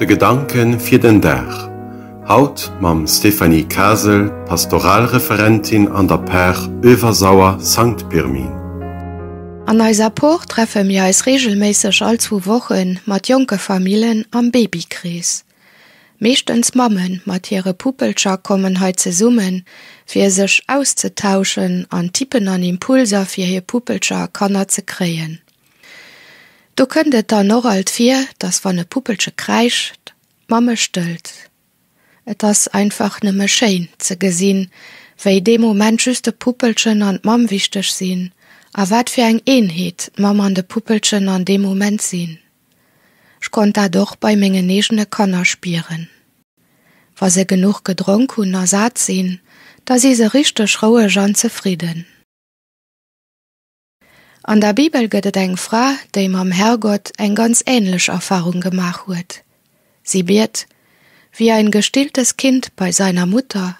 de Gedanken für den Dach. Haut mam Stephanie Kasel, Pastoralreferentin an der Per Översauer St. Pirmin. An Eisapor treffe mir als regelmäßig allzu Wochen mat Joke Familien am Babykreis. Meistens Mammen mat ihre Puppelscher kommen he ze summen, fir sech auszutauschen an Tippen an Impulser fir hier Puppelscher kannner zu kreen. Du könntet da noch alt fir, dats wann e ne Puppelsche kreischt, Mamme stellt. Et das einfach nëmme Schein ze gesinn, wéi dem moment schüste Puppelchen an Mam wichtig sinn, a wat für ein Einheit Mam an de Puppelchen an dem moment sinn. Ich konnt da doch bei menge negene ne Kanner spieren. Was se genug gedronk und ersat sinn, da si se richtig schrouege an zufrieden. An der Bibel gëtt eng Fra, déi am Herrgott eng ganz ähnlichlech Erfahrung gemacht huet. Sie biert: „Wie ein gestilltes Kind bei seiner Mutter,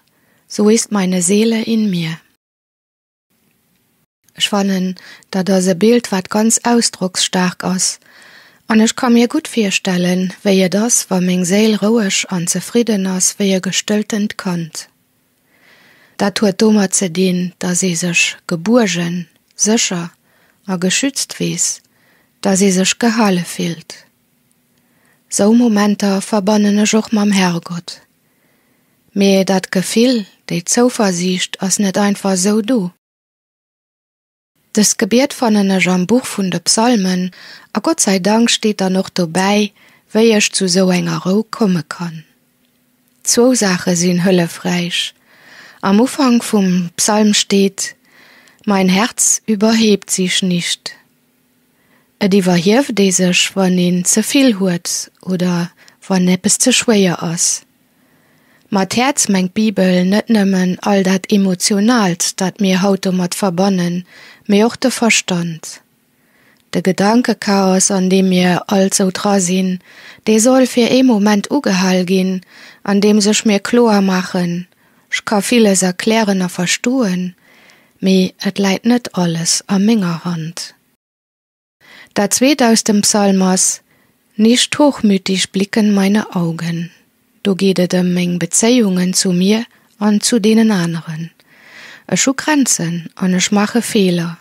so ist meine Seele in mir. Schwannen, da da se Bild wat ganz ausdrucksstark ass. Und ich kann mir gut vorstellen, wie ihr das was mein seel ruhig und zufrieden ist, wie ihr gestöltend kannt. Da tut Thomas zu dienen, dass sie sich geborgen, sicher, a geschützt wies, da se sich gehalle fehlt. So Momente verbannen verbonnene auch mam Herrgott. Me dat Gefehl, déi zouversicht as net einfach so du. Das Gebet vonne am Buch von de Psalmen, a Gott sei Dank steht da noch vorbei, wie ech zu so enger Ro kommen kann. Zwo Sachen sind höllefreisch. Am Ufang vom Psalm steht: mein Herz überhebt sich nicht. Die war warhirf sich, wann ihn zu viel hurt oder wann etwas zu schwer ist. Mat Herz mengg Bibel nicht nehmen all dat emotional, dat mir Auto mat verbonnen, mé auch de Verstand. De Gedankenchaos, an dem mir also dra sinn, de soll für e moment ugehall gin, an dem sich mir klar machen, ich kann vieles erklären und verstohlen, me et leit net alles a minger hand da zweet aus dem psalmas nicht hochmütig blicken meine augen du gehte dem meng bezeungen zu mir an zu denen anderen e schu kranzen an e schmache fehler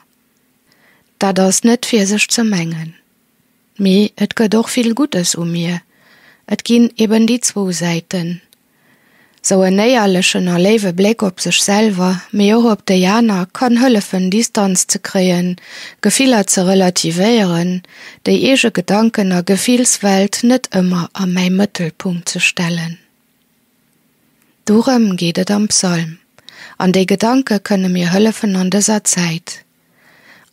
da das net fir sich zu mengen me et gö doch viel gutes um mir et gin eben die zwo seiten so en neierlechen er lewe Black op sechsel, méo op de Janer kann hëlle vun Distanz ze kreen, Gefiler ze relativéieren, déi ege gedankener Gefielswelt net ëmmer am méi Mëttelpunkt ze stellen. Durem geet am Psalm. An déi Gedanke kënne mir hëlle vun an deser Zeitit.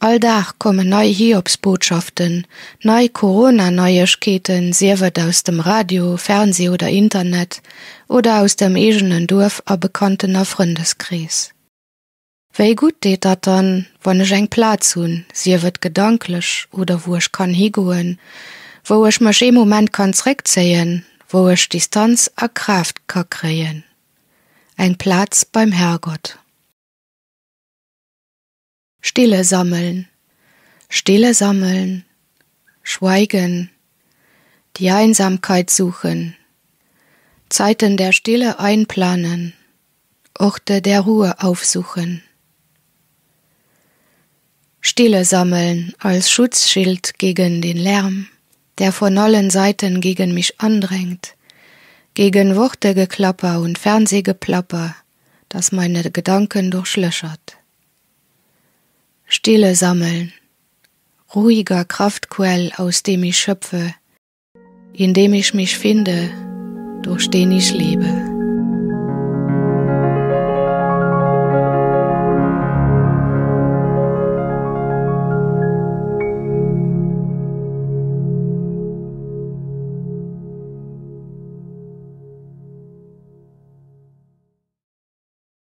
All Alldach kommen neue Hiobsbotschaften, neue Corona-Neuigkeiten, wird aus dem Radio, Fernseh oder Internet oder aus dem eigenen Dorf a bekanntener Freundeskreis. Wéi gut deet dat dann, wenn ich einen Platz sie wird gedanklich oder wo ich kann hingehen, wo ich mich im eh moment kann zréck wo ich Distanz a Kraft ka kreien. Ein Platz beim Herrgott. Stille sammeln, Stille sammeln, Schweigen, die Einsamkeit suchen, Zeiten der Stille einplanen, Orte der Ruhe aufsuchen. Stille sammeln als Schutzschild gegen den Lärm, der von allen Seiten gegen mich andrängt, gegen Wortegeklapper und Fernsehgeplapper, das meine Gedanken durchlöchert. Stille sammeln, ruhiger Kraftquell, aus dem ich schöpfe, in dem ich mich finde, durch den ich lebe.